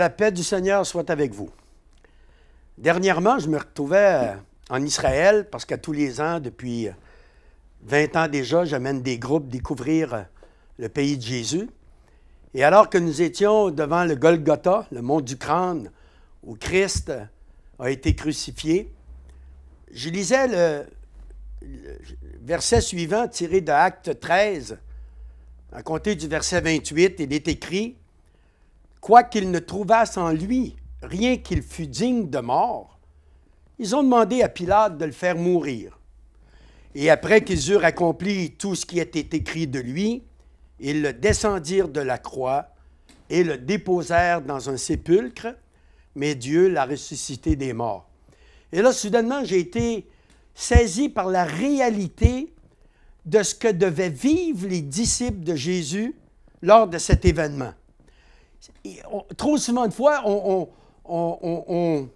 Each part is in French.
la paix du Seigneur soit avec vous. Dernièrement, je me retrouvais en Israël parce qu'à tous les ans, depuis 20 ans déjà, j'amène des groupes découvrir le pays de Jésus. Et alors que nous étions devant le Golgotha, le mont du crâne, où Christ a été crucifié, je lisais le, le verset suivant tiré de Acte 13. À compter du verset 28, il est écrit Quoiqu'ils ne trouvassent en lui rien qu'il fût digne de mort, ils ont demandé à Pilate de le faire mourir. Et après qu'ils eurent accompli tout ce qui était écrit de lui, ils le descendirent de la croix et le déposèrent dans un sépulcre, mais Dieu l'a ressuscité des morts. Et là, soudainement, j'ai été saisi par la réalité de ce que devaient vivre les disciples de Jésus lors de cet événement trop souvent de fois, on,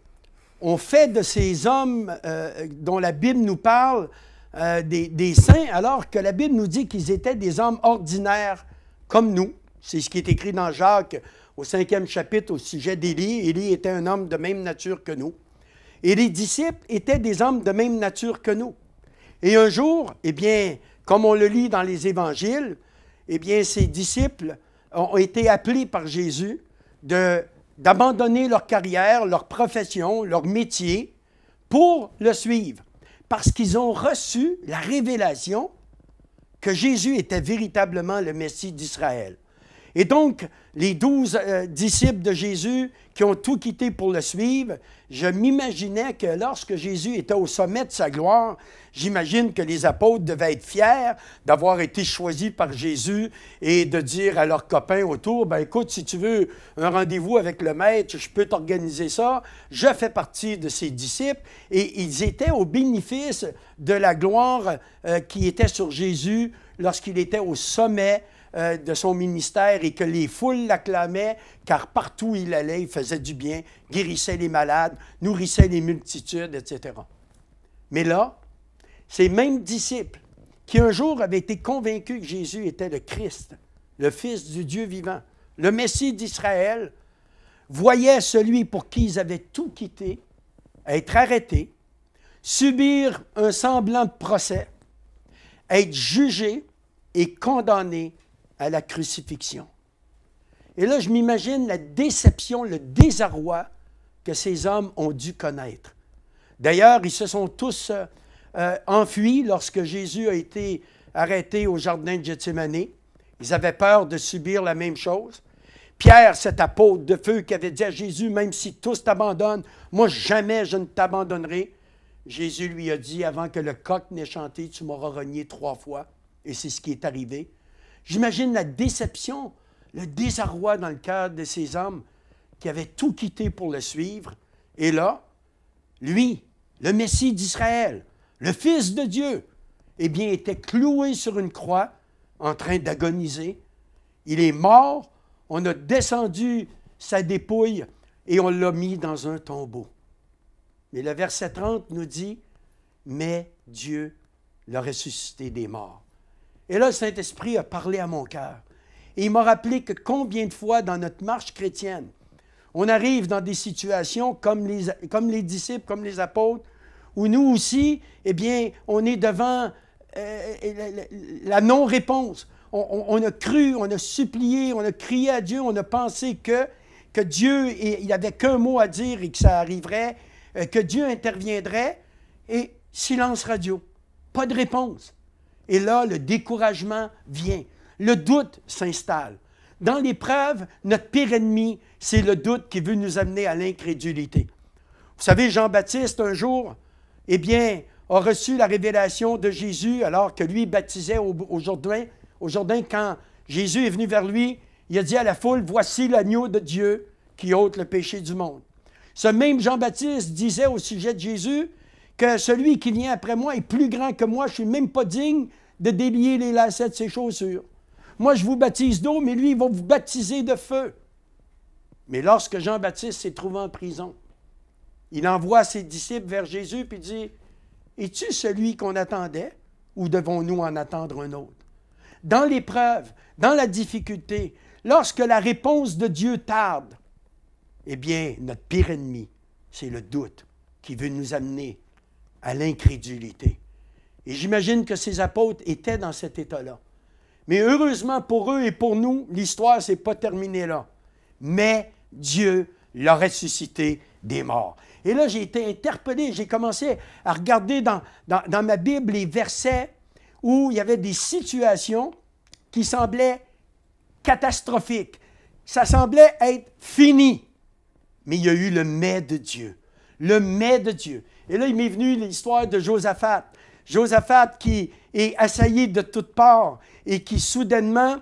fait de ces hommes euh, dont la Bible nous parle euh, des, saints, alors que la Bible nous dit qu'ils étaient des hommes ordinaires comme nous. C'est ce qui est écrit dans Jacques au cinquième chapitre au sujet d'Élie. Élie était un homme de même nature que nous. Et les disciples étaient des hommes de même nature que nous. Et un jour, eh bien, comme on le lit dans les évangiles, eh bien, ses disciples ont été appelés par Jésus d'abandonner leur carrière, leur profession, leur métier pour le suivre, parce qu'ils ont reçu la révélation que Jésus était véritablement le Messie d'Israël. Et donc, les douze euh, disciples de Jésus qui ont tout quitté pour le suivre, je m'imaginais que lorsque Jésus était au sommet de sa gloire, j'imagine que les apôtres devaient être fiers d'avoir été choisis par Jésus et de dire à leurs copains autour, ben écoute, si tu veux un rendez-vous avec le maître, je peux t'organiser ça. Je fais partie de ses disciples et ils étaient au bénéfice de la gloire euh, qui était sur Jésus lorsqu'il était au sommet euh, de son ministère et que les foules l'acclamaient, car partout où il allait, il faisait du bien, guérissait les malades, nourrissait les multitudes, etc. Mais là, ces mêmes disciples qui un jour avaient été convaincus que Jésus était le Christ, le Fils du Dieu vivant, le Messie d'Israël, voyaient celui pour qui ils avaient tout quitté être arrêté subir un semblant de procès, être jugé et condamné à la crucifixion. Et là, je m'imagine la déception, le désarroi que ces hommes ont dû connaître. D'ailleurs, ils se sont tous euh, euh, enfuis lorsque Jésus a été arrêté au jardin de Gethsemane. Ils avaient peur de subir la même chose. Pierre, cet apôtre de feu qui avait dit à Jésus, même si tous t'abandonnent, moi jamais je ne t'abandonnerai. Jésus lui a dit, avant que le coq n'ait chanté, tu m'auras renié trois fois. Et c'est ce qui est arrivé. J'imagine la déception, le désarroi dans le cadre de ces hommes qui avaient tout quitté pour le suivre. Et là, lui, le Messie d'Israël, le Fils de Dieu, eh bien, était cloué sur une croix en train d'agoniser. Il est mort, on a descendu sa dépouille et on l'a mis dans un tombeau. Mais le verset 30 nous dit, mais Dieu l'a ressuscité des morts. Et là, le Saint-Esprit a parlé à mon cœur. Et il m'a rappelé que combien de fois dans notre marche chrétienne, on arrive dans des situations comme les, disciples, comme les apôtres, où nous aussi, eh bien, on est devant euh, euh, la, non-réponse. On, a cru, on a supplié, on a crié à Dieu, on a pensé que, Dieu, il n'avait qu'un mot à dire et que ça arriverait, euh, que Dieu interviendrait, et silence radio, pas de réponse. Et là, le découragement vient. Le doute s'installe. Dans l'épreuve, notre pire ennemi, c'est le doute qui veut nous amener à l'incrédulité. Vous savez, Jean-Baptiste, un jour, eh bien, a reçu la révélation de Jésus alors que lui baptisait aujourd'hui. au, Jourdain. Au Jourdain, quand Jésus est venu vers lui, il a dit à la foule, Voici l'agneau de Dieu qui ôte le péché du monde. Ce même Jean-Baptiste disait au sujet de Jésus, que celui qui vient après moi est plus grand que moi, je ne suis même pas digne de délier les lacets de ses chaussures. Moi, je vous baptise d'eau, mais lui, il va vous baptiser de feu. Mais lorsque Jean-Baptiste s'est trouvé en prison, il envoie ses disciples vers Jésus puis dit Es-tu celui qu'on attendait ou devons-nous en attendre un autre Dans l'épreuve, dans la difficulté, lorsque la réponse de Dieu tarde, eh bien, notre pire ennemi, c'est le doute qui veut nous amener à l'incrédulité. Et j'imagine que ces apôtres étaient dans cet état-là. Mais heureusement pour eux et pour nous, l'histoire s'est pas terminée là. Mais Dieu l'a ressuscité des morts. Et là, j'ai été interpellé, j'ai commencé à regarder dans, dans, dans ma Bible les versets où il y avait des situations qui semblaient catastrophiques. Ça semblait être fini. Mais il y a eu le mais de Dieu. Le mais de Dieu. Et là, il m'est venu l'histoire de Josaphat. Josaphat qui est assaillé de toutes parts et qui soudainement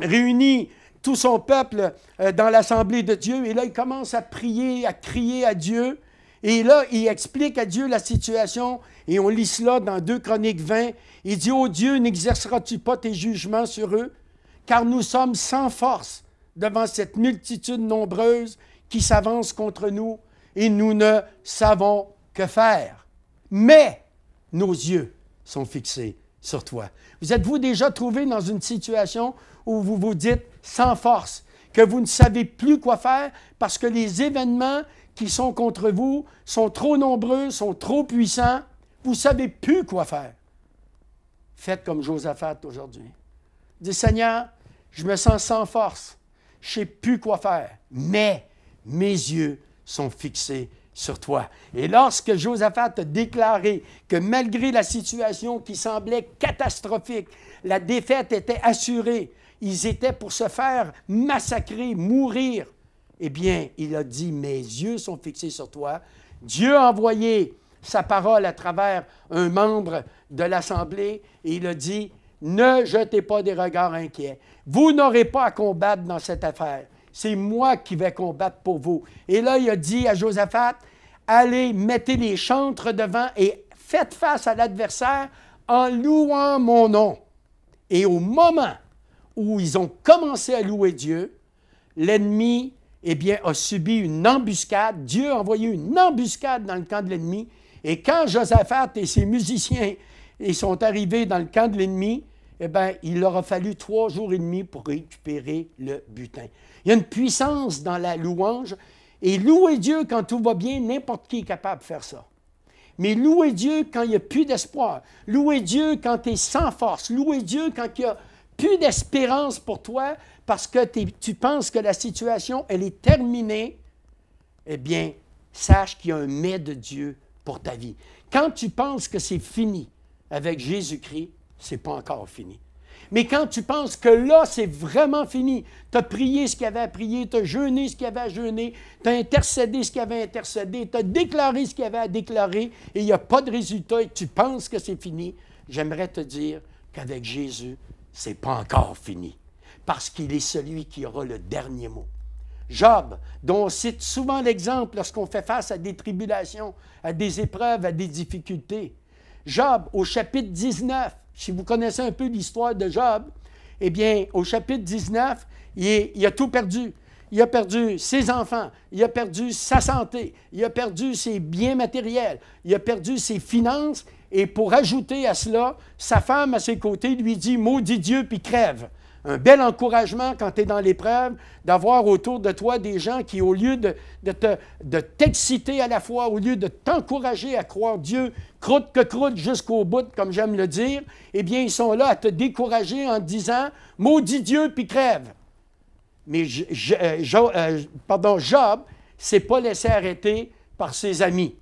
réunit tout son peuple euh, dans l'assemblée de Dieu. Et là, il commence à prier, à crier à Dieu. Et là, il explique à Dieu la situation. Et on lit cela dans 2 Chroniques 20. Il dit, Ô «Oh Dieu, n'exerceras-tu pas tes jugements sur eux? Car nous sommes sans force devant cette multitude nombreuse qui s'avance contre nous et nous ne savons pas. » faire? Mais nos yeux sont fixés sur toi. Vous êtes-vous déjà trouvé dans une situation où vous vous dites sans force que vous ne savez plus quoi faire parce que les événements qui sont contre vous sont trop nombreux, sont trop puissants, vous ne savez plus quoi faire? Faites comme Josaphat aujourd'hui. Dis Seigneur, je me sens sans force, je ne sais plus quoi faire, mais mes yeux sont fixés sur toi. Et lorsque Josaphat a déclaré que malgré la situation qui semblait catastrophique, la défaite était assurée, ils étaient pour se faire massacrer, mourir, eh bien, il a dit, mes yeux sont fixés sur toi. Dieu a envoyé sa parole à travers un membre de l'Assemblée et il a dit, ne jetez pas des regards inquiets. Vous n'aurez pas à combattre dans cette affaire. C'est moi qui vais combattre pour vous. Et là, il a dit à Josaphat, allez, mettez les chantres devant et faites face à l'adversaire en louant mon nom. Et au moment où ils ont commencé à louer Dieu, l'ennemi eh bien, a subi une embuscade. Dieu a envoyé une embuscade dans le camp de l'ennemi. Et quand Josaphat et ses musiciens sont arrivés dans le camp de l'ennemi, eh bien, il leur a fallu trois jours et demi pour récupérer le butin. Il y a une puissance dans la louange et louer Dieu quand tout va bien, n'importe qui est capable de faire ça. Mais louer Dieu quand il n'y a plus d'espoir. Louer Dieu quand tu es sans force. Louer Dieu quand il n'y a plus d'espérance pour toi parce que tu penses que la situation, elle est terminée. Eh bien, sache qu'il y a un mais de Dieu pour ta vie. Quand tu penses que c'est fini avec Jésus-Christ, c'est pas encore fini. Mais quand tu penses que là, c'est vraiment fini, tu as prié ce qu'il y avait à prier, tu as jeûné ce qu'il y avait à jeûner, tu as intercédé ce qu'il y avait à intercéder, tu as déclaré ce qu'il y avait à déclarer, et il n'y a pas de résultat et tu penses que c'est fini, j'aimerais te dire qu'avec Jésus, c'est pas encore fini, parce qu'il est celui qui aura le dernier mot. Job, dont on cite souvent l'exemple lorsqu'on fait face à des tribulations, à des épreuves, à des difficultés. Job, au chapitre 19, si vous connaissez un peu l'histoire de Job, eh bien, au chapitre 19, il, a tout perdu. Il a perdu ses enfants, il a perdu sa santé, il a perdu ses biens matériels, il a perdu ses finances, et pour ajouter à cela, sa femme à ses côtés lui dit Maudit Dieu, puis crève un bel encouragement quand tu es dans l'épreuve, d'avoir autour de toi des gens qui, au lieu de, de t'exciter à la fois, au lieu de t'encourager à croire Dieu, croûte que croûte jusqu'au bout, comme j'aime le dire, eh bien, ils sont là à te décourager en te disant Maudit Dieu, puis crève. Mais euh, Job euh, ne Job s'est pas laissé arrêter par ses amis.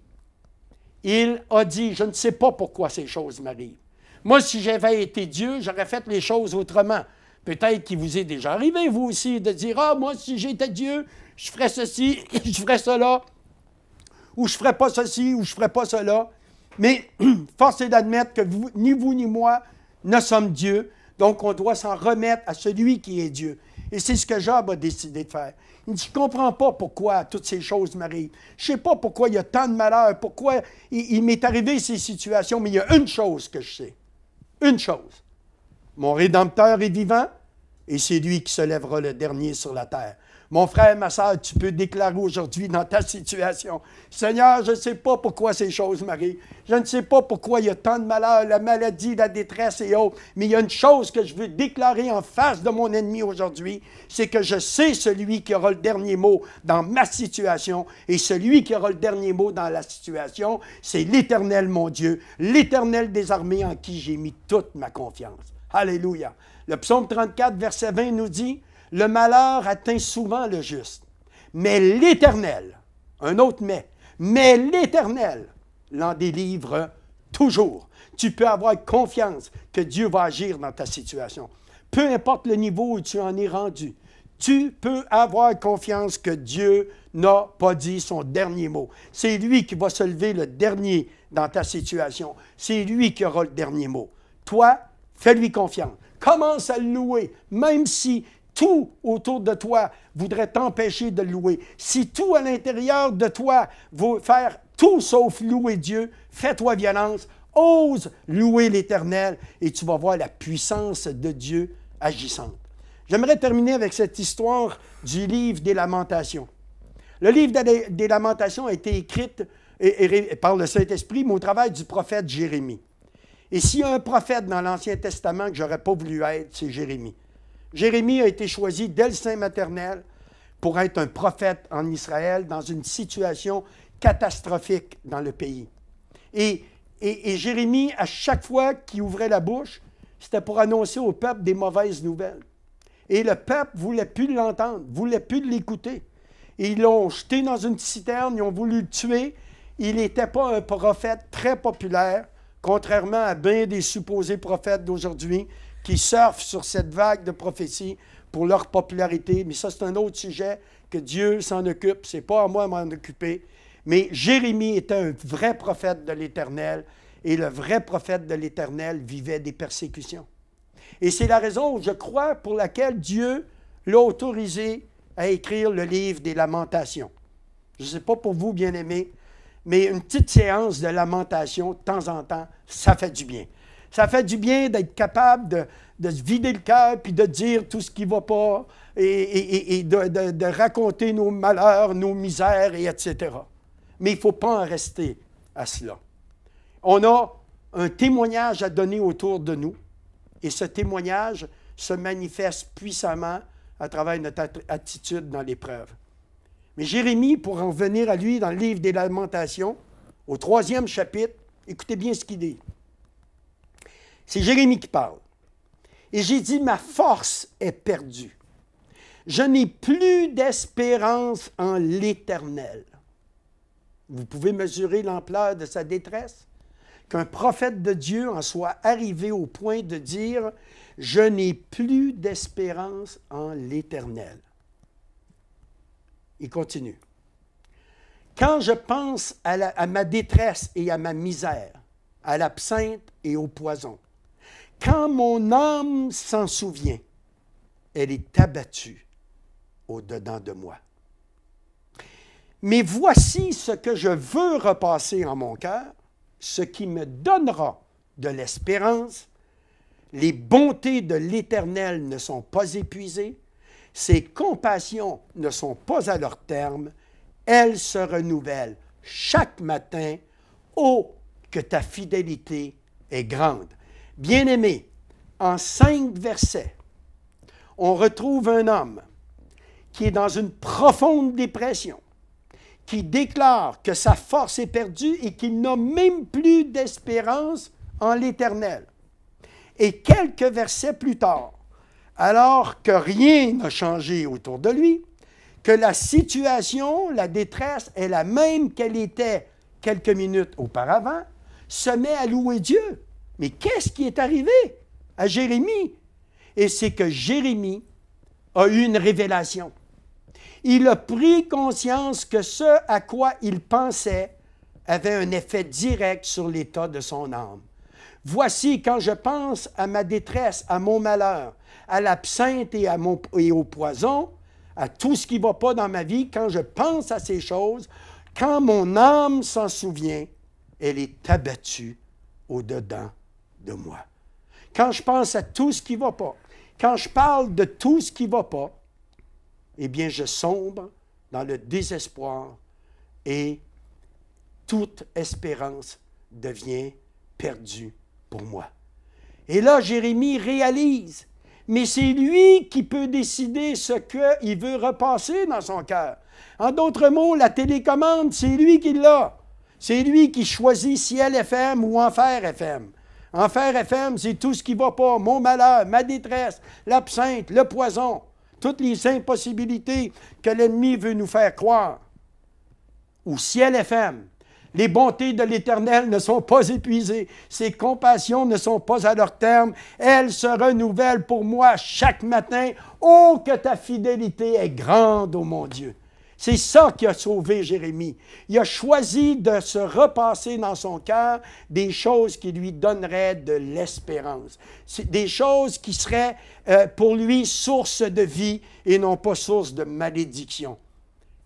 Il a dit Je ne sais pas pourquoi ces choses m'arrivent. Moi, si j'avais été Dieu, j'aurais fait les choses autrement. Peut-être qu'il vous est déjà arrivé, vous aussi, de dire Ah, moi, si j'étais Dieu, je ferais ceci, je ferais cela, ou je ferais pas ceci, ou je ferais pas cela. Mais force est d'admettre que ni vous ni moi ne sommes Dieu, donc on doit s'en remettre à celui qui est Dieu. Et c'est ce que Job a décidé de faire. Il dit, je ne comprends pas pourquoi toutes ces choses m'arrivent. Je ne sais pas pourquoi il y a tant de malheur, pourquoi il m'est arrivé ces situations, mais il y a une chose que je sais. Une chose. Mon Rédempteur est vivant, et c'est lui qui se lèvera le dernier sur la terre. Mon frère, ma sœur, tu peux déclarer aujourd'hui dans ta situation, Seigneur, je ne sais pas pourquoi ces choses m'arrivent. Je ne sais pas pourquoi il y a tant de malheurs, la maladie, la détresse et autres. Mais il y a une chose que je veux déclarer en face de mon ennemi aujourd'hui, c'est que je sais celui qui aura le dernier mot dans ma situation. Et celui qui aura le dernier mot dans la situation, c'est l'Éternel, mon Dieu, l'Éternel des armées en qui j'ai mis toute ma confiance. Alléluia. Le psaume 34, verset 20 nous dit, Le malheur atteint souvent le juste, mais l'Éternel, un autre mais, mais l'Éternel l'en délivre toujours. Tu peux avoir confiance que Dieu va agir dans ta situation. Peu importe le niveau où tu en es rendu, tu peux avoir confiance que Dieu n'a pas dit son dernier mot. C'est lui qui va se lever le dernier dans ta situation. C'est lui qui aura le dernier mot. Toi, fais-lui confiance. Commence à louer, même si tout autour de toi voudrait t'empêcher de louer. Si tout à l'intérieur de toi veut faire tout sauf louer Dieu, fais-toi violence, ose louer l'Éternel et tu vas voir la puissance de Dieu agissante. J'aimerais terminer avec cette histoire du livre des lamentations. Le livre des lamentations a été écrit par le Saint-Esprit, mais au travail du prophète Jérémie. Et s'il y a un prophète dans l'Ancien Testament que j'aurais pas voulu être, c'est Jérémie. Jérémie a été choisi dès le sein maternel pour être un prophète en Israël dans une situation catastrophique dans le pays. Et, Jérémie, à chaque fois qu'il ouvrait la bouche, c'était pour annoncer au peuple des mauvaises nouvelles. Et le peuple voulait plus l'entendre, voulait plus l'écouter. Et ils l'ont jeté dans une citerne, ils ont voulu le tuer. Il n'était pas un prophète très populaire contrairement à bien des supposés prophètes d'aujourd'hui qui surfent sur cette vague de prophéties pour leur popularité. Mais ça, c'est un autre sujet que Dieu s'en occupe. n'est pas à moi de m'en occuper. Mais Jérémie était un vrai prophète de l'Éternel et le vrai prophète de l'Éternel vivait des persécutions. Et c'est la raison, je crois, pour laquelle Dieu l'a autorisé à écrire le livre des lamentations. Je ne sais pas pour vous, bien-aimés, mais une petite séance de lamentation de temps en temps, ça fait du bien. Ça fait du bien d'être capable de, se vider le cœur puis de dire tout ce qui ne va pas et, de, raconter nos malheurs, nos misères, et etc. Mais il ne faut pas en rester à cela. On a un témoignage à donner autour de nous et ce témoignage se manifeste puissamment à travers notre attitude dans l'épreuve. Mais Jérémie, pour en venir à lui dans le livre des Lamentations, au troisième chapitre, écoutez bien ce qu'il dit. C'est Jérémie qui parle. Et j'ai dit, ma force est perdue. Je n'ai plus d'espérance en l'Éternel. Vous pouvez mesurer l'ampleur de sa détresse? Qu'un prophète de Dieu en soit arrivé au point de dire, je n'ai plus d'espérance en l'Éternel. Il continue. Quand je pense à, ma détresse et à ma misère, à l'absinthe et au poison, quand mon âme s'en souvient, elle est abattue au-dedans de moi. Mais voici ce que je veux repasser en mon cœur, ce qui me donnera de l'espérance. Les bontés de l'Éternel ne sont pas épuisées, ses compassions ne sont pas à leur terme, elles se renouvellent chaque matin. Oh, que ta fidélité est grande. Bien-aimé, en cinq versets, on retrouve un homme qui est dans une profonde dépression, qui déclare que sa force est perdue et qu'il n'a même plus d'espérance en l'Éternel. Et quelques versets plus tard, alors que rien n'a changé autour de lui, que la situation, la détresse est la même qu'elle était quelques minutes auparavant, se met à louer Dieu. Mais qu'est-ce qui est arrivé à Jérémie? Et c'est que Jérémie a eu une révélation. Il a pris conscience que ce à quoi il pensait avait un effet direct sur l'état de son âme. Voici, quand je pense à ma détresse, à mon malheur, à l'absinthe et, au poison, à tout ce qui ne va pas dans ma vie, quand je pense à ces choses, quand mon âme s'en souvient, elle est abattue au-dedans de moi. Quand je pense à tout ce qui ne va pas, quand je parle de tout ce qui ne va pas, eh bien, je sombre dans le désespoir et toute espérance devient perdue pour moi. Et là, Jérémie réalise mais c'est lui qui peut décider ce qu'il veut repasser dans son cœur. En d'autres mots, la télécommande, c'est lui qui l'a. C'est lui qui choisit Ciel FM ou Enfer FM. Enfer FM, c'est tout ce qui ne va pas, mon malheur, ma détresse, l'absinthe, le poison, toutes les impossibilités que l'ennemi veut nous faire croire. Ou Ciel FM, les bontés de l'Éternel ne sont pas épuisées, ses compassions ne sont pas à leur terme, elles se renouvellent pour moi chaque matin. Oh, que ta fidélité est grande, ô mon Dieu. C'est ça qui a sauvé Jérémie. Il a choisi de se repasser dans son cœur des choses qui lui donneraient de l'espérance, des choses qui seraient euh, pour lui source de vie et non pas source de malédiction.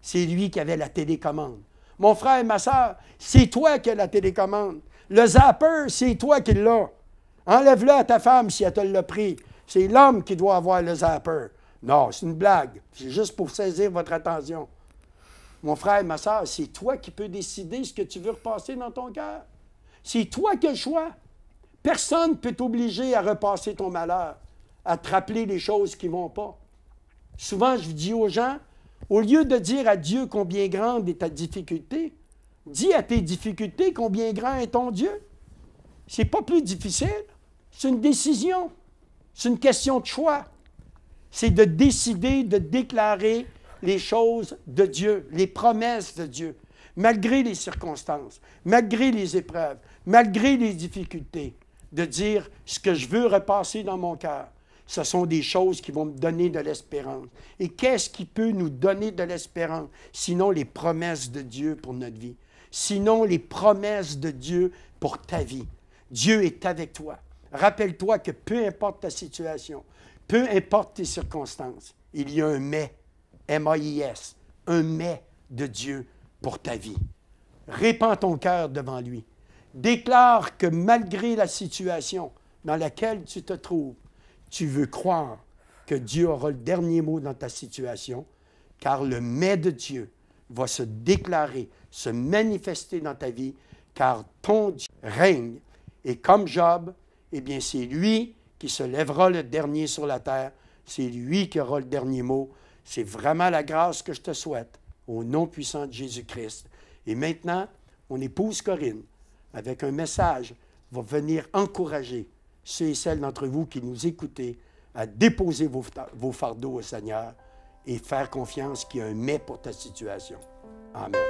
C'est lui qui avait la télécommande. Mon frère et ma soeur, c'est toi qui as la télécommande. Le zapper, c'est toi qui l'as. Enlève-le à ta femme si elle te l'a pris. C'est l'homme qui doit avoir le zapper. Non, c'est une blague. C'est juste pour saisir votre attention. Mon frère et ma soeur, c'est toi qui peux décider ce que tu veux repasser dans ton cœur. C'est toi qui as le choix. Personne ne peut t'obliger à repasser ton malheur, à te rappeler les choses qui ne vont pas. Souvent, je dis aux gens, au lieu de dire à Dieu combien grande est ta difficulté, dis à tes difficultés combien grand est ton Dieu. C'est pas plus difficile. C'est une décision. C'est une question de choix. C'est de décider de déclarer les choses de Dieu, les promesses de Dieu, malgré les circonstances, malgré les épreuves, malgré les difficultés, de dire ce que je veux repasser dans mon cœur, ce sont des choses qui vont me donner de l'espérance. Et qu'est-ce qui peut nous donner de l'espérance sinon les promesses de Dieu pour notre vie, sinon les promesses de Dieu pour ta vie? Dieu est avec toi. Rappelle-toi que peu importe ta situation, peu importe tes circonstances, il y a un mais, M-A-I-S, un mais de Dieu pour ta vie. Répands ton cœur devant lui. Déclare que malgré la situation dans laquelle tu te trouves, tu veux croire que Dieu aura le dernier mot dans ta situation, car le mais de Dieu va se déclarer, se manifester dans ta vie, car ton Dieu règne. Et comme Job, eh bien, c'est lui qui se lèvera le dernier sur la terre, c'est lui qui aura le dernier mot. C'est vraiment la grâce que je te souhaite, au nom puissant de Jésus-Christ. Et maintenant, on épouse Corinne avec un message, va venir encourager c'est celle d'entre vous qui nous écoutez à déposer vos, vos fardeaux au Seigneur et faire confiance qu'il y a un mais pour ta situation. Amen.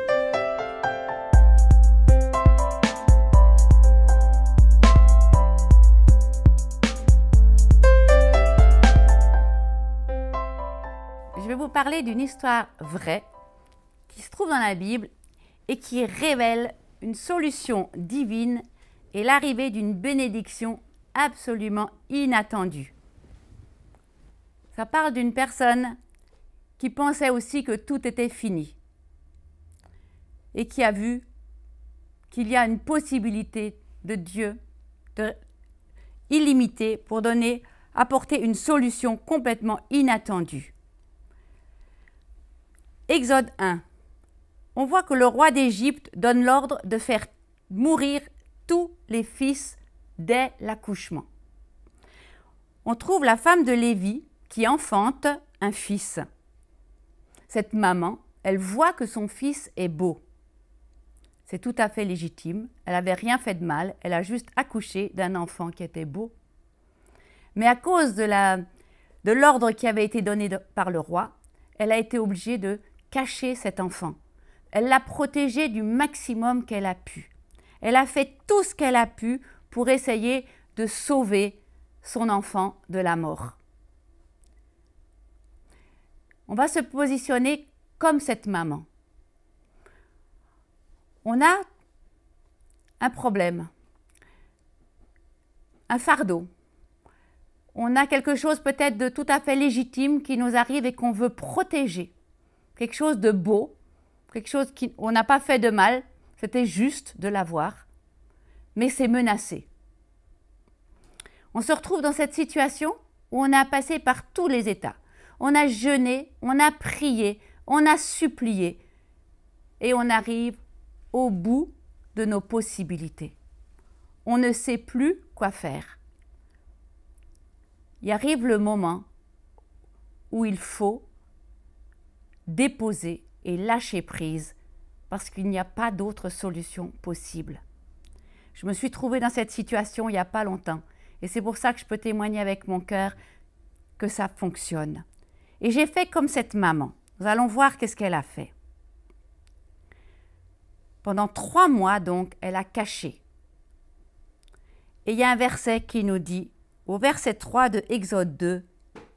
Je vais vous parler d'une histoire vraie qui se trouve dans la Bible et qui révèle une solution divine et l'arrivée d'une bénédiction absolument inattendu. Ça parle d'une personne qui pensait aussi que tout était fini et qui a vu qu'il y a une possibilité de Dieu de illimitée pour donner, apporter une solution complètement inattendue. Exode 1. On voit que le roi d'Égypte donne l'ordre de faire mourir tous les fils dès l'accouchement. On trouve la femme de Lévi qui enfante un fils. Cette maman, elle voit que son fils est beau. C'est tout à fait légitime, elle n'avait rien fait de mal, elle a juste accouché d'un enfant qui était beau. Mais à cause de l'ordre qui avait été donné par le roi, elle a été obligée de cacher cet enfant. Elle l'a protégé du maximum qu'elle a pu. Elle a fait tout ce qu'elle a pu pour essayer de sauver son enfant de la mort. On va se positionner comme cette maman. On a un problème, un fardeau. On a quelque chose peut-être de tout à fait légitime qui nous arrive et qu'on veut protéger. Quelque chose de beau, quelque chose qu'on n'a pas fait de mal, c'était juste de l'avoir mais c'est menacé. On se retrouve dans cette situation où on a passé par tous les états. On a jeûné, on a prié, on a supplié, et on arrive au bout de nos possibilités. On ne sait plus quoi faire. Il arrive le moment où il faut déposer et lâcher prise parce qu'il n'y a pas d'autre solution possible. Je me suis trouvée dans cette situation il n'y a pas longtemps. Et c'est pour ça que je peux témoigner avec mon cœur que ça fonctionne. Et j'ai fait comme cette maman. Nous allons voir qu'est-ce qu'elle a fait. Pendant trois mois, donc, elle a caché. Et il y a un verset qui nous dit, au verset 3 de Exode 2,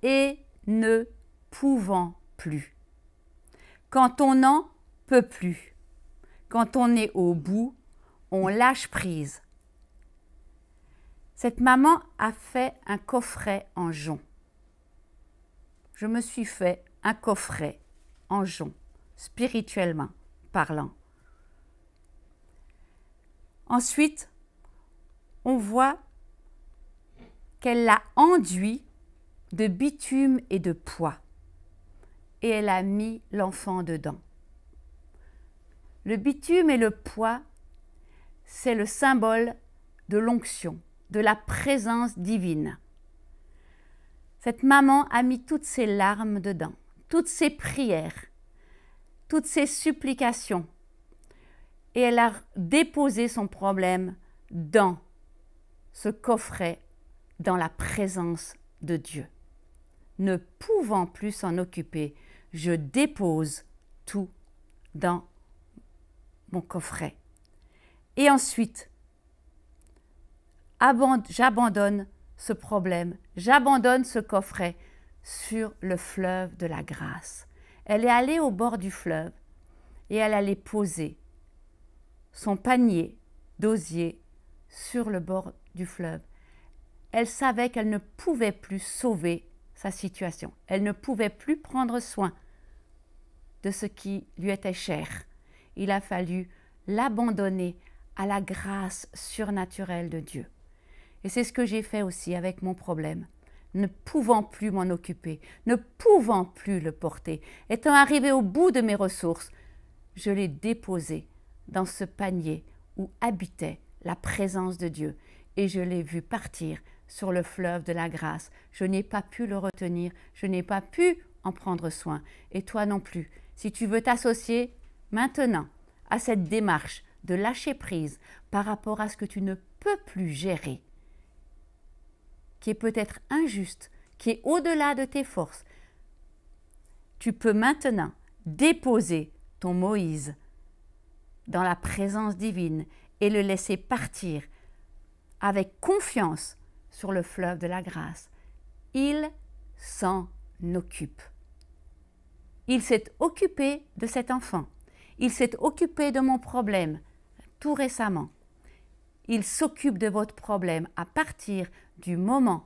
Et ne pouvant plus. Quand on n'en peut plus, quand on est au bout, on lâche prise. Cette maman a fait un coffret en jonc. Je me suis fait un coffret en jonc, spirituellement parlant. Ensuite, on voit qu'elle l'a enduit de bitume et de poids et elle a mis l'enfant dedans. Le bitume et le poids c'est le symbole de l'onction, de la présence divine. Cette maman a mis toutes ses larmes dedans, toutes ses prières, toutes ses supplications, et elle a déposé son problème dans ce coffret, dans la présence de Dieu. Ne pouvant plus s'en occuper, je dépose tout dans mon coffret. Et ensuite, j'abandonne ce problème, j'abandonne ce coffret sur le fleuve de la grâce. Elle est allée au bord du fleuve et elle allait poser son panier d'osier sur le bord du fleuve. Elle savait qu'elle ne pouvait plus sauver sa situation. Elle ne pouvait plus prendre soin de ce qui lui était cher. Il a fallu l'abandonner, à la grâce surnaturelle de Dieu. Et c'est ce que j'ai fait aussi avec mon problème, ne pouvant plus m'en occuper, ne pouvant plus le porter, étant arrivé au bout de mes ressources, je l'ai déposé dans ce panier où habitait la présence de Dieu, et je l'ai vu partir sur le fleuve de la grâce. Je n'ai pas pu le retenir, je n'ai pas pu en prendre soin, et toi non plus. Si tu veux t'associer maintenant à cette démarche de lâcher prise par rapport à ce que tu ne peux plus gérer, qui est peut-être injuste, qui est au-delà de tes forces, tu peux maintenant déposer ton Moïse dans la présence divine et le laisser partir avec confiance sur le fleuve de la grâce. Il s'en occupe. Il s'est occupé de cet enfant. Il s'est occupé de mon problème récemment. Il s'occupe de votre problème à partir du moment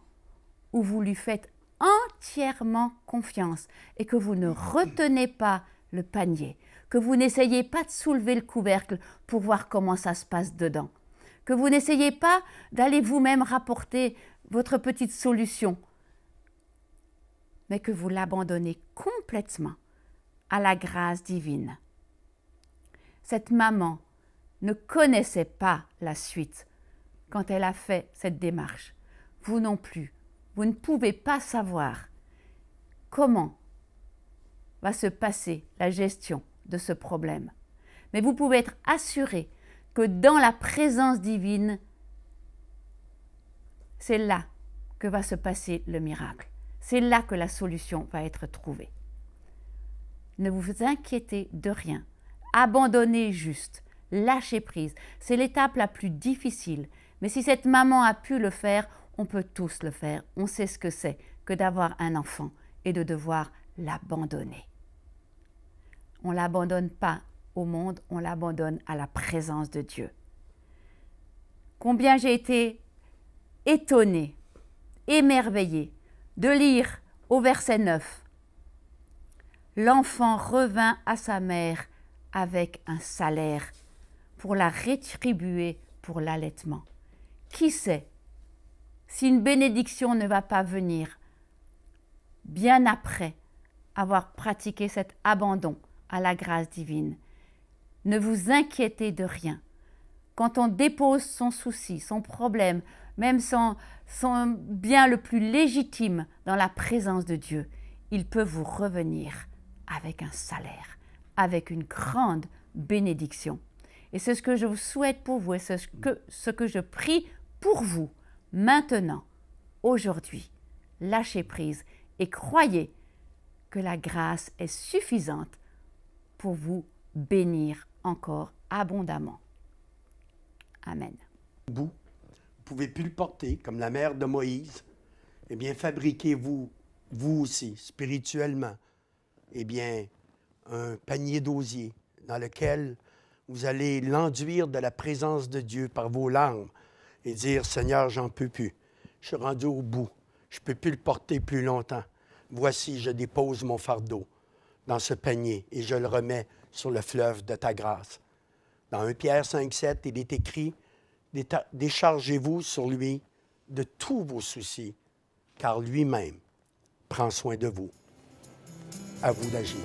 où vous lui faites entièrement confiance et que vous ne retenez pas le panier, que vous n'essayez pas de soulever le couvercle pour voir comment ça se passe dedans, que vous n'essayez pas d'aller vous-même rapporter votre petite solution, mais que vous l'abandonnez complètement à la grâce divine. Cette maman ne connaissait pas la suite quand elle a fait cette démarche. Vous non plus. Vous ne pouvez pas savoir comment va se passer la gestion de ce problème. Mais vous pouvez être assuré que dans la présence divine, c'est là que va se passer le miracle. C'est là que la solution va être trouvée. Ne vous inquiétez de rien. Abandonnez juste lâcher prise. C'est l'étape la plus difficile. Mais si cette maman a pu le faire, on peut tous le faire. On sait ce que c'est que d'avoir un enfant et de devoir l'abandonner. On ne l'abandonne pas au monde, on l'abandonne à la présence de Dieu. Combien j'ai été étonnée, émerveillée de lire au verset 9 L'enfant revint à sa mère avec un salaire pour la rétribuer pour l'allaitement. Qui sait si une bénédiction ne va pas venir bien après avoir pratiqué cet abandon à la grâce divine. Ne vous inquiétez de rien. Quand on dépose son souci, son problème, même son, bien le plus légitime dans la présence de Dieu, il peut vous revenir avec un salaire, avec une grande bénédiction. Et c'est ce que je vous souhaite pour vous et c'est ce que, ce que je prie pour vous maintenant, aujourd'hui. Lâchez prise et croyez que la grâce est suffisante pour vous bénir encore abondamment. Amen. Vous, pouvez plus le porter comme la mère de Moïse. Eh bien, fabriquez-vous, vous aussi, spirituellement, eh bien, un panier d'osier dans lequel vous allez l'enduire de la présence de Dieu par vos larmes et dire, Seigneur, j'en peux plus. Je suis rendu au bout. Je ne peux plus le porter plus longtemps. Voici, je dépose mon fardeau dans ce panier et je le remets sur le fleuve de ta grâce. Dans 1 Pierre 5, 7, il est écrit, déchargez-vous sur lui de tous vos soucis, car lui-même prend soin de vous. À vous d'agir.